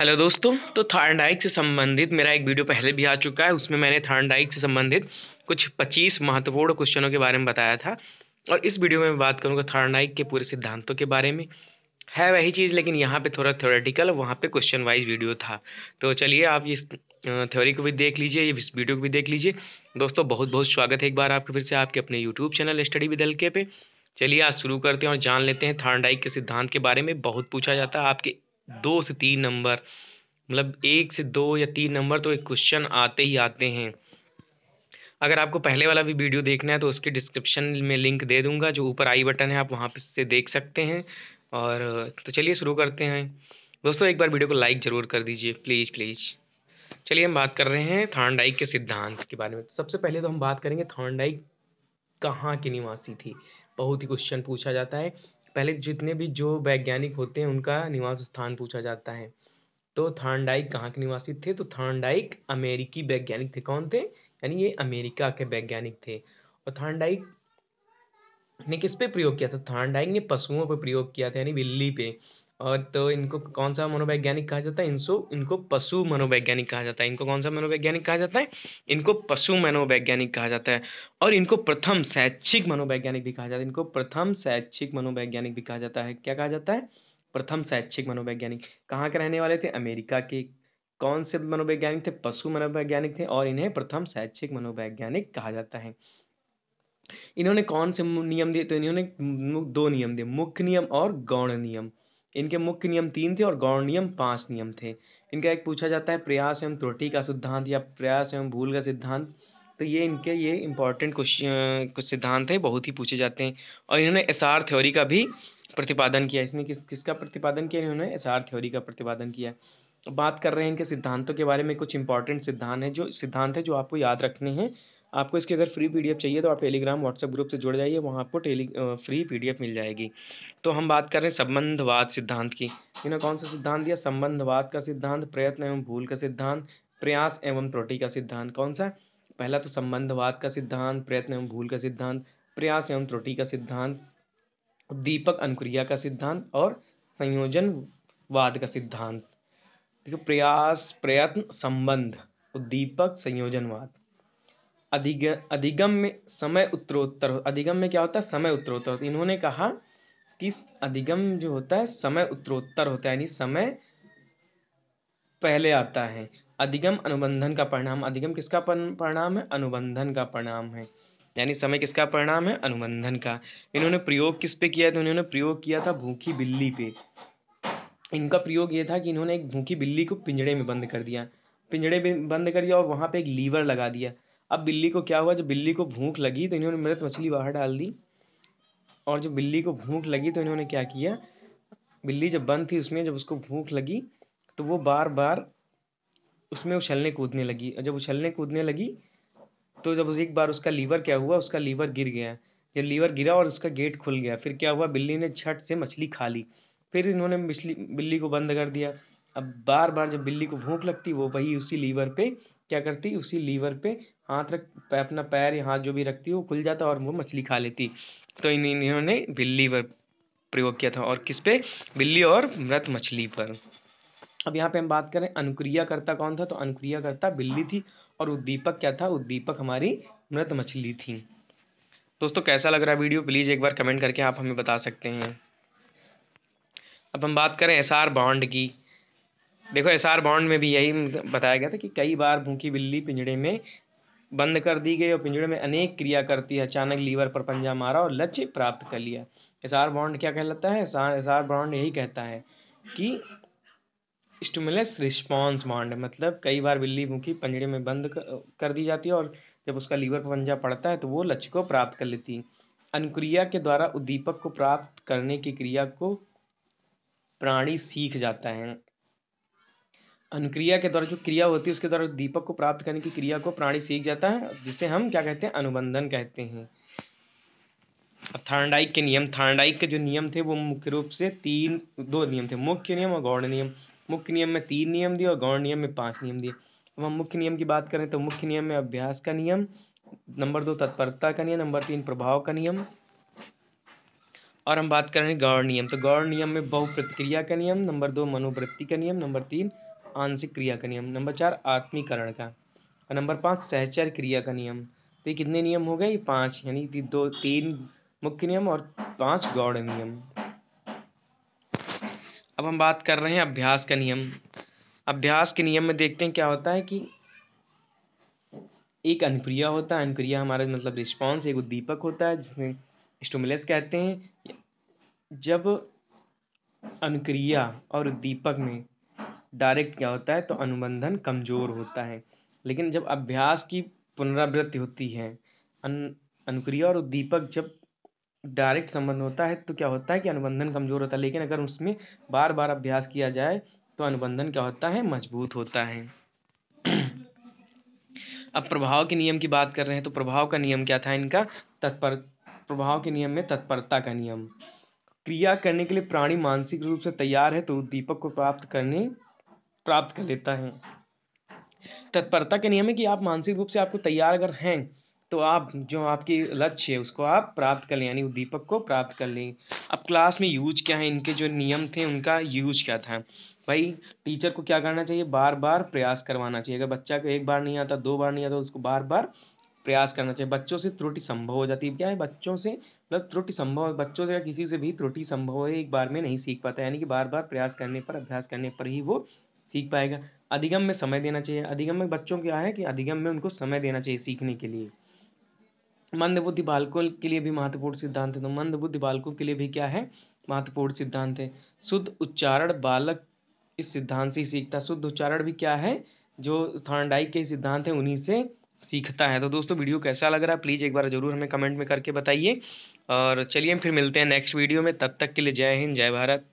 hello दोस्तों तो Thorndike से संबंधित मेरा एक वीडियो पहले भी आ चुका है उसमें मैंने थार्नडाइक से संबंधित कुछ 25 महत्वपूर्ण क्वेश्चनों के बारे में बताया था और इस वीडियो में मैं बात करूंगा थार्नडाइक के पूरे सिद्धांतों के बारे में है वही चीज़ लेकिन यहाँ पे थोड़ा थ्योरेटिकल वहाँ पे क्वेश्चन वाइज वीडियो था तो चलिए आप इस थ्योरी को भी देख लीजिए इस वीडियो को भी देख लीजिए दोस्तों बहुत बहुत स्वागत है एक बार आपके फिर से आपके अपने यूट्यूब चैनल स्टडी विद हल्के पे चलिए आज शुरू करते हैं और जान लेते हैं थार्नडाइक के सिद्धांत के बारे में बहुत पूछा जाता है आपके दो से तीन नंबर मतलब एक से दो या तीन नंबर तो एक क्वेश्चन आते ही आते हैं अगर आपको पहले वाला भी वीडियो देखना है तो उसके डिस्क्रिप्शन में लिंक दे दूंगा जो ऊपर आई बटन है आप वहाँ पर से देख सकते हैं और तो चलिए शुरू करते हैं दोस्तों एक बार वीडियो को लाइक ज़रूर कर दीजिए प्लीज़ प्लीज़ चलिए हम बात कर रहे हैं थॉर्नडाइक के सिद्धांत के बारे में सबसे पहले तो हम बात करेंगे थॉर्नडाइक कहाँ की निवासी थी बहुत ही क्वेश्चन पूछा जाता है पहले जितने भी जो वैज्ञानिक होते हैं उनका निवास स्थान पूछा जाता है तो थार्नडाइक कहाँ के निवासी थे तो थार्नडाइक अमेरिकी वैज्ञानिक थे कौन थे यानी ये अमेरिका के वैज्ञानिक थे और थार्नडाइक ने किस पे प्रयोग किया था थार्नडाइक ने पशुओं पर प्रयोग किया था यानी बिल्ली पे और तो इनको कौन सा मनोवैज्ञानिक कहा जाता है इनसो इनको पशु मनोवैज्ञानिक कहा जाता है इनको कौन सा मनोवैज्ञानिक कहा जाता है इनको पशु मनोवैज्ञानिक कहा जाता है और इनको प्रथम शैक्षिक मनोवैज्ञानिक भी कहा जाता है इनको प्रथम शैक्षिक मनोवैज्ञानिक भी कहा जाता है क्या कहा जाता है प्रथम शैक्षिक मनोवैज्ञानिक कहाँ के रहने वाले थे अमेरिका के कौन से मनोवैज्ञानिक थे पशु मनोवैज्ञानिक थे और इन्हें प्रथम शैक्षिक मनोवैज्ञानिक कहा जाता है इन्होंने कौन से नियम दिए तो इन्होंने दो नियम दिए मुख्य नियम और गौण नियम इनके मुख्य नियम तीन थे और गौण नियम पांच नियम थे इनका एक पूछा जाता है प्रयास एवं त्रुटि का सिद्धांत या प्रयास एवं भूल का सिद्धांत तो ये इनके ये इंपॉर्टेंट कुछ कुछ सिद्धांत है बहुत ही पूछे जाते हैं और इन्होंने एस आर थ्योरी का भी प्रतिपादन किया इसने किस किसका प्रतिपादन किया इन्होंने एस आर थ्योरी का प्रतिपादन किया बात कर रहे हैं इनके सिद्धांतों के बारे में कुछ इंपॉर्टेंट सिद्धांत हैं जो सिद्धांत है जो आपको याद रखने हैं आपको इसकी अगर फ्री पी चाहिए तो आप टेलीग्राम व्हाट्सएप ग्रुप से जुड़ जाइए वहाँ आपको टेली फ्री पी मिल जाएगी तो हम बात कर रहे हैं संबंधवाद सिद्धांत की इन्हें कौन सा सिद्धांत दिया संबंधवाद का सिद्धांत प्रयत्न एवं भूल का सिद्धांत प्रयास एवं त्रुटि का सिद्धांत कौन सा पहला तो संबंधवाद का सिद्धांत प्रयत्न एवं भूल का सिद्धांत प्रयास एवं त्रुटि का सिद्धांत दीपक अनुक्रिया का सिद्धांत और संयोजनवाद का सिद्धांत देखो प्रयास प्रयत्न संबंध उद्दीपक संयोजनवाद अधिग अधिगम में समय उत्तरोत्तर अधिगम में क्या होता है समय उत्तरोत्तर इन्होंने कहा कि अधिगम जो होता है समय उत्तरोत्तर होता है यानी समय पहले आता है अधिगम अनुबंधन का परिणाम अधिगम किसका परिणाम है अनुबंधन का परिणाम है यानी समय किसका परिणाम है अनुबंधन का इन्होंने प्रयोग किस पे किया था इन्होंने प्रयोग किया था भूखी बिल्ली पे इनका प्रयोग ये था कि इन्होंने एक भूखी बिल्ली को पिंजड़े में बंद कर दिया पिंजड़े में बंद कर दिया और वहाँ पे एक लीवर लगा दिया अब बिल्ली को क्या हुआ जब बिल्ली को भूख लगी तो इन्होंने मृत मछली बाहर डाल दी और जब बिल्ली को भूख लगी तो इन्होंने क्या किया बिल्ली जब बंद थी उसमें जब उसको भूख लगी तो वो बार बार उसमें उछलने कूदने लगी और जब उछलने कूदने लगी तो जब एक बार उसका लीवर क्या हुआ उसका लीवर गिर गया जब लीवर गिरा और उसका गेट खुल गया फिर क्या हुआ बिल्ली ने छट से मछली खा ली फिर इन्होंने बिल्ली को बंद कर दिया अब बार बार जब बिल्ली को भूख लगती वो वही उसी लीवर पे क्या करती उसी लीवर पे हाथ रख अपना पैर या हाथ जो भी रखती वो खुल जाता और वो मछली खा लेती तो इन इन्होंने बिल्ली पर प्रयोग किया था और किस पे बिल्ली और मृत मछली पर अब यहाँ पे हम बात करें अनुक्रिया करता कौन था तो अनुक्रिया करता बिल्ली थी और उद्दीपक क्या था उद्दीपक हमारी मृत मछली थी दोस्तों कैसा लग रहा है वीडियो प्लीज़ एक बार कमेंट करके आप हमें बता सकते हैं अब हम बात करें एस आर बॉन्ड की देखो एस आर बॉन्ड में भी यही बताया गया था कि कई बार भूखी बिल्ली पिंजड़े में बंद कर दी गई और पिंजड़े में अनेक क्रिया करती है अचानक लीवर पर पंजा मारा और लक्ष्य प्राप्त कर लिया एस आर बॉन्ड क्या कहलाता है एस आर बॉन्ड यही कहता है कि स्टिमुलस रिस्पॉन्स बॉन्ड मतलब कई बार बिल्ली भूखी पंजड़े में बंद कर दी जाती है और जब उसका लीवर पर पंजा पड़ता है तो वो लक्ष्य को प्राप्त कर लेती है अनुक्रिया के द्वारा उद्दीपक को प्राप्त करने की क्रिया को प्राणी सीख जाता है अनुक्रिया के द्वारा जो क्रिया होती है उसके द्वारा दीपक को प्राप्त करने की क्रिया को प्राणी सीख जाता है जिसे हम क्या कहते हैं अनुबंधन कहते हैं अब थार्डाइक के नियम थार्डाइक के जो नियम थे वो मुख्य रूप से तीन दो नियम थे मुख्य नियम और गौण नियम मुख्य नियम में तीन नियम दिए और गौण नियम में पांच नियम दिए अब हम मुख्य नियम की बात करें तो मुख्य नियम में अभ्यास का नियम नंबर दो तत्परता का नियम नंबर तीन प्रभाव का नियम और हम बात करें गौर नियम तो गौर नियम में बहु प्रतिक्रिया का नियम नंबर दो मनोवृत्ति का नियम नंबर तीन आंशिक क्रिया का नियम नंबर चार आत्मीकरण का और नंबर पाँच सहचर क्रिया का नियम तो ये कितने नियम हो गए ये पाँच यानी कि दो तीन मुख्य नियम और पाँच गौड़ नियम अब हम बात कर रहे हैं अभ्यास का नियम अभ्यास के नियम में देखते हैं क्या होता है कि एक अनुक्रिया होता है अनुक्रिया हमारा मतलब रिस्पॉन्स एक उद्दीपक होता है जिसमें स्टोमुलस कहते हैं जब अनुक्रिया और उद्दीपक में डायरेक्ट क्या होता है तो अनुबंधन कमज़ोर होता है लेकिन जब अभ्यास की पुनरावृत्ति होती है अन अनुक्रिया और उद्दीपक जब डायरेक्ट संबंध होता है तो क्या होता है कि अनुबंधन कमज़ोर होता है लेकिन अगर उसमें बार बार अभ्यास किया जाए तो अनुबंधन क्या होता है मजबूत होता है अब प्रभाव के नियम की बात कर रहे हैं तो प्रभाव का नियम क्या था इनका तत्पर प्रभाव के नियम में तत्परता का नियम क्रिया करने के लिए प्राणी मानसिक रूप से तैयार है तो उद्दीपक को प्राप्त करने प्राप्त कर लेता है तत्परता के नियम है कि आप मानसिक रूप से आपको तैयार अगर हैं तो आप जो आपकी लक्ष्य है उसको आप प्राप्त कर लें यानी उद्दीपक को प्राप्त कर लें अब क्लास में यूज क्या है इनके जो नियम थे उनका यूज क्या था भाई टीचर को क्या करना चाहिए बार बार प्रयास करवाना चाहिए अगर बच्चा को एक बार नहीं आता दो बार नहीं आता तो उसको बार बार प्रयास करना चाहिए बच्चों से त्रुटि संभव हो जाती है क्या है बच्चों से मतलब त्रुटि संभव बच्चों से किसी से भी त्रुटि संभव है एक बार में नहीं सीख पाता यानी कि बार बार प्रयास करने पर अभ्यास करने पर ही वो सीख पाएगा अधिगम में समय देना चाहिए अधिगम में बच्चों क्या है कि अधिगम में उनको समय देना चाहिए सीखने के लिए मंदबुद्धि बालकों के लिए भी महत्वपूर्ण सिद्धांत है तो मंदबुद्धि बालकों के लिए भी क्या है महत्वपूर्ण सिद्धांत है शुद्ध उच्चारण बालक इस सिद्धांत से ही सीखता शुद्ध उच्चारण भी क्या है जो थांडाई के सिद्धांत है उन्हीं से सीखता है तो दोस्तों वीडियो कैसा लग रहा है प्लीज़ एक बार ज़रूर हमें कमेंट में करके बताइए और चलिए फिर मिलते हैं नेक्स्ट वीडियो में तब तक के लिए जय हिंद जय भारत